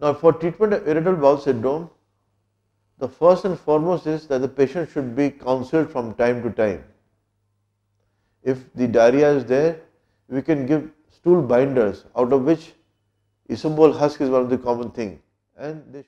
Now for treatment of irritable bowel syndrome, the first and foremost is that the patient should be counseled from time to time. If the diarrhea is there, we can give stool binders out of which isomol husk is one of the common thing and they